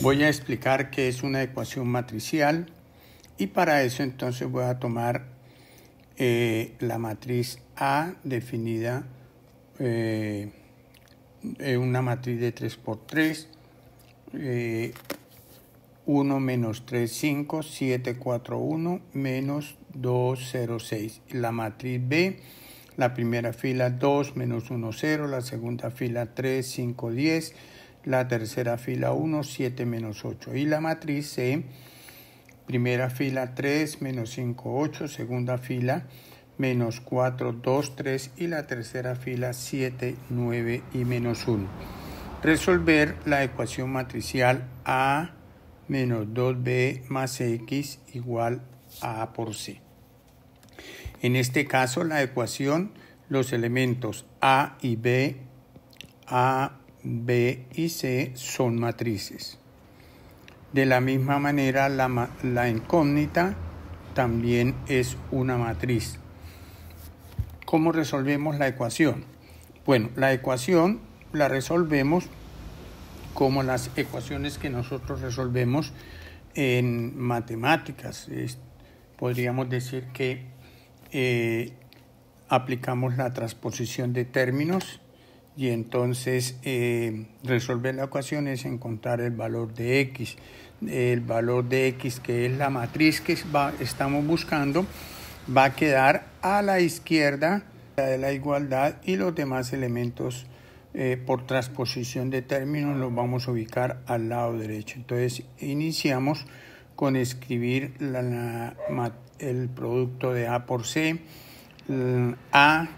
Voy a explicar qué es una ecuación matricial y para eso entonces voy a tomar eh, la matriz A definida, eh, eh una matriz de 3x3, 1 eh, menos 3, 5, 7, 4, 1, menos 2, 0, 6. La matriz B, la primera fila 2, menos 1, 0, la segunda fila 3, 5, 10 la tercera fila 1, 7 menos 8. Y la matriz C, primera fila 3, menos 5, 8, segunda fila menos 4, 2, 3 y la tercera fila 7, 9 y menos 1. Resolver la ecuación matricial A menos 2B más X igual a A por C. En este caso, la ecuación, los elementos A y B, A B y C son matrices. De la misma manera, la, incógnita también es una matriz. ¿Cómo resolvemos la ecuación? Bueno, la ecuación la resolvemos como las ecuaciones que nosotros resolvemos en matemáticas. podríamos decir que eh, aplicamos la transposición de términos y entonces eh, resolver la ecuación es encontrar el valor de x, el valor de x que es la matriz que estamos buscando va a quedar a la izquierda de la igualdad y los demás elementos eh, por transposición de términos los vamos a ubicar al lado derecho. Entonces iniciamos con escribir el producto de A por C, A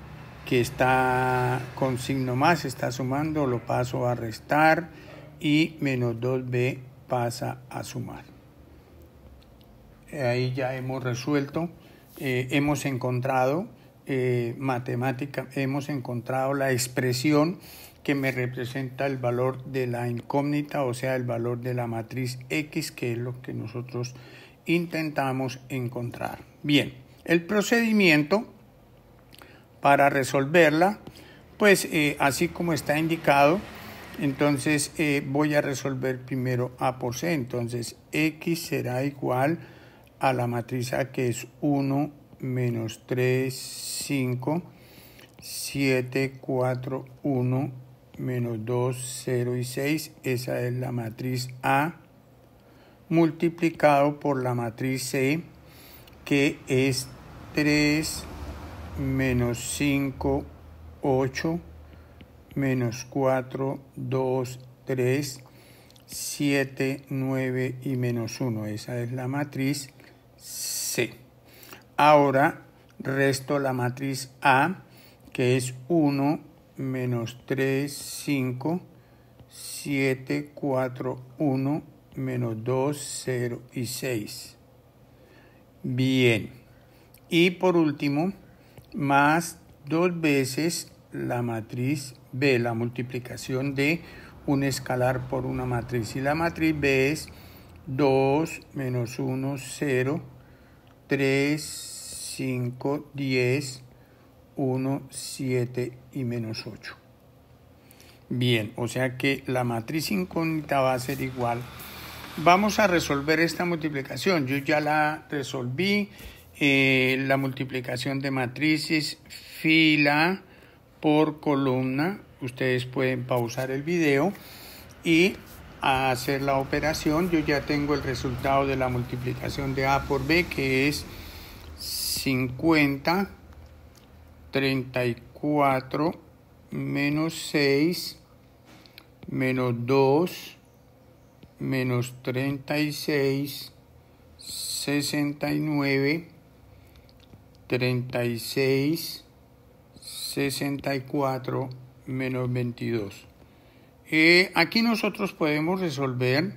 que está con signo más, está sumando, lo paso a restar y menos 2b pasa a sumar. Ahí ya hemos resuelto, eh, hemos encontrado eh, matemática, hemos encontrado la expresión que me representa el valor de la incógnita, o sea, el valor de la matriz X, que es lo que nosotros intentamos encontrar. Bien, el procedimiento para resolverla, pues eh, así como está indicado, entonces eh, voy a resolver primero A por C. Entonces X será igual a la matriz A que es 1 menos 3, 5, 7, 4, 1, menos 2, 0 y 6. Esa es la matriz A multiplicado por la matriz C que es 3, menos 5, 8, menos 4, 2, 3, 7, 9 y menos 1. Esa es la matriz C. Ahora resto la matriz A, que es 1, menos 3, 5, 7, 4, 1, menos 2, 0 y 6. Bien. Y por último, más dos veces la matriz B, la multiplicación de un escalar por una matriz. Y la matriz B es 2 menos 1, 0, 3, 5, 10, 1, 7 y menos 8. Bien, o sea que la matriz incógnita va a ser igual. Vamos a resolver esta multiplicación. Yo ya la resolví eh, la multiplicación de matrices fila por columna. Ustedes pueden pausar el video y hacer la operación. Yo ya tengo el resultado de la multiplicación de A por B que es 50, 34, menos 6, menos 2, menos 36, 69 36, 64 menos 22. Eh, aquí nosotros podemos resolver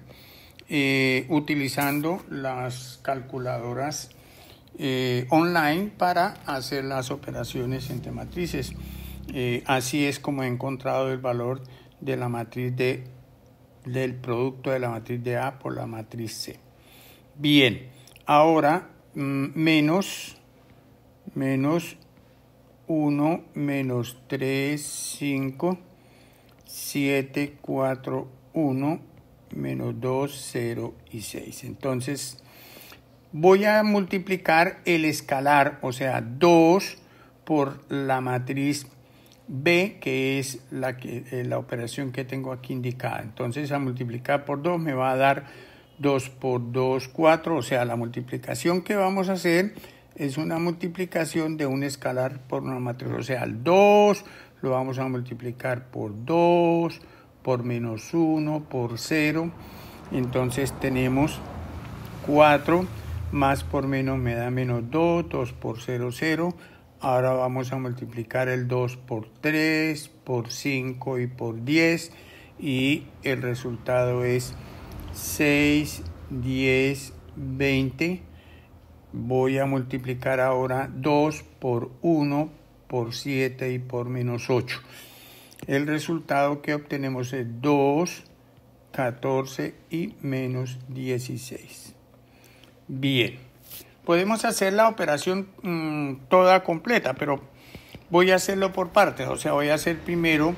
eh, utilizando las calculadoras eh, online para hacer las operaciones entre matrices. así es como he encontrado el valor de la matriz de, del producto de la matriz de A por la matriz C. Bien, ahora mm, menos menos 1, menos 3, 5, 7, 4, 1, menos 2, 0 y 6. Entonces, voy a multiplicar el escalar, o sea, 2 por la matriz B, que es eh, la, operación que tengo aquí indicada. Entonces, a multiplicar por 2 me va a dar 2 por 2, 4, o sea, la multiplicación que vamos a hacer es una multiplicación de un escalar por una matriz. O sea, el 2 lo vamos a multiplicar por 2, por menos 1, por 0. Entonces tenemos 4 más por menos me da menos 2, 2 por 0, 0. Ahora vamos a multiplicar el 2 por 3, por 5 y por 10. Y el resultado es 6, 10, 20 voy a multiplicar ahora 2 por 1 por 7 y por menos 8. El resultado que obtenemos es 2, 14 y menos 16. Bien, podemos hacer la operación mm, toda completa, pero voy a hacerlo por partes. O sea, voy a hacer primero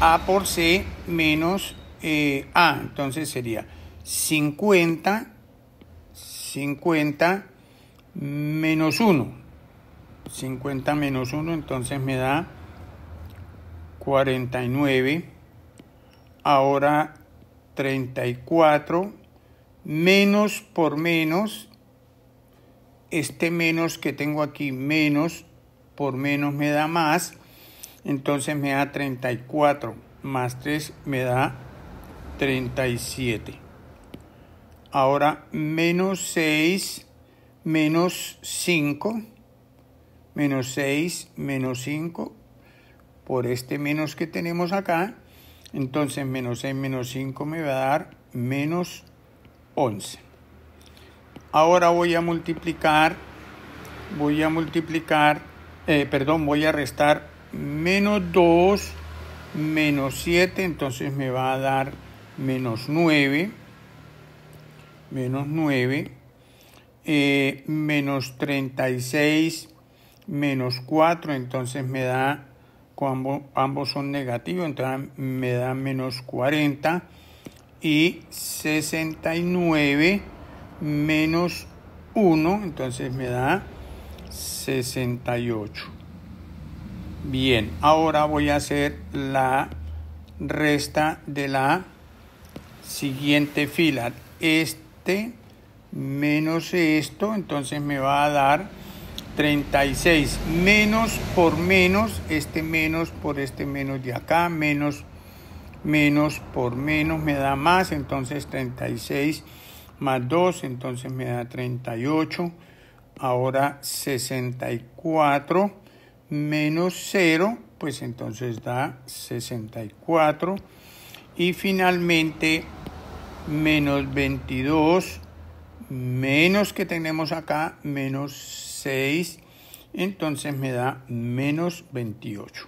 A por C menos eh, A. Entonces sería 50 50 menos 1. 50 menos 1 entonces me da 49. Ahora 34 menos por menos. Este menos que tengo aquí, menos por menos me da más. Entonces me da 34 más 3 me da 37. Ahora menos 6, menos 5, menos 6, menos 5, por este menos que tenemos acá. Entonces menos 6, menos 5 me va a dar menos 11. Ahora voy a multiplicar, voy a multiplicar, eh, perdón, voy a restar menos 2 menos 7, entonces me va a dar menos 9 menos 9, eh, menos 36, menos 4, entonces me da, cuando ambos son negativos, entonces me da menos 40 y 69 menos 1, entonces me da 68. Bien, ahora voy a hacer la resta de la siguiente fila. Este menos esto, entonces me va a dar 36 menos por menos, este menos por este menos de acá, menos menos por menos me da más, entonces 36 más 2, entonces me da 38. Ahora 64 menos 0, pues entonces da 64. Y finalmente menos 22, menos que tenemos acá, menos 6, entonces me da menos 28.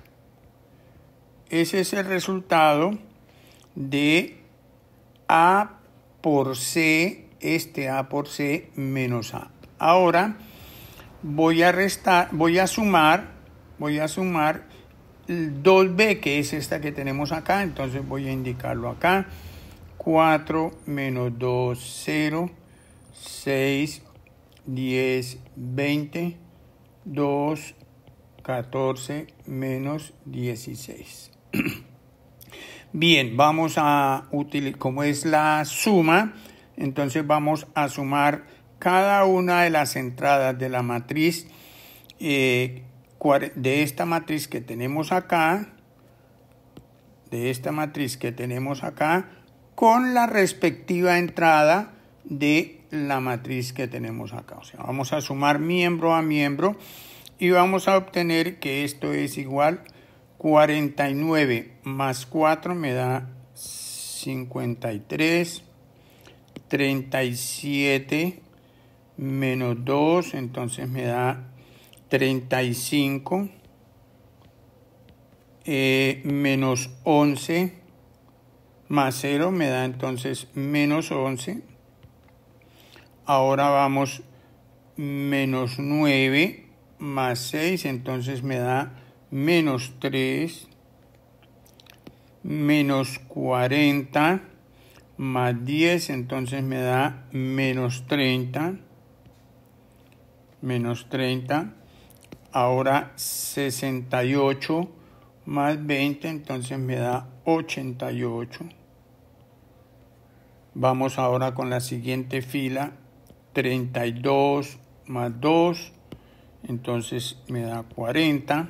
Ese es el resultado de A por C, este A por C menos A. Ahora voy a restar, voy a sumar, voy a sumar 2B, que es esta que tenemos acá, entonces voy a indicarlo acá. 4 menos 2, 0, 6, 10, 20, 2, 14 menos 16. Bien, vamos a utilizar, como es la suma, entonces vamos a sumar cada una de las entradas de la matriz, eh, de esta matriz que tenemos acá, de esta matriz que tenemos acá, con la respectiva entrada de la matriz que tenemos acá. O sea, vamos a sumar miembro a miembro y vamos a obtener que esto es igual 49 más 4 me da 53, 37 menos 2, entonces me da 35, eh, menos 11, más 0 me da entonces menos 11. Ahora vamos menos 9 más 6, entonces me da menos 3, menos 40 más 10, entonces me da menos 30, menos 30. Ahora 68 más 20, entonces me da 88. Vamos ahora con la siguiente fila, 32 más 2, entonces me da 40.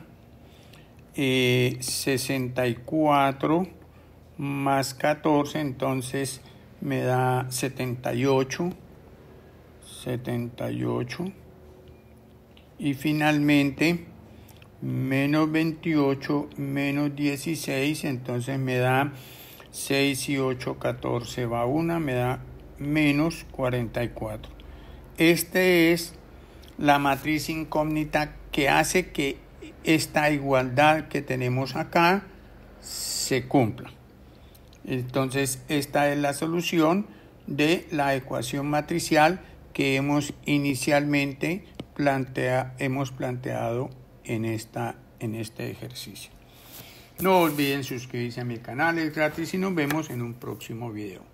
64 eh, más 14, entonces me da 78. 78. Y finalmente, menos 28 menos 16, entonces me da 6 y 8, 14 va 1, me da menos 44. Esta es la matriz incógnita que hace que esta igualdad que tenemos acá se cumpla. Entonces, esta es la solución de la ecuación matricial que hemos inicialmente plantea, hemos planteado en, esta, en este ejercicio. No olviden suscribirse a mi canal, es gratis y nos vemos en un próximo video.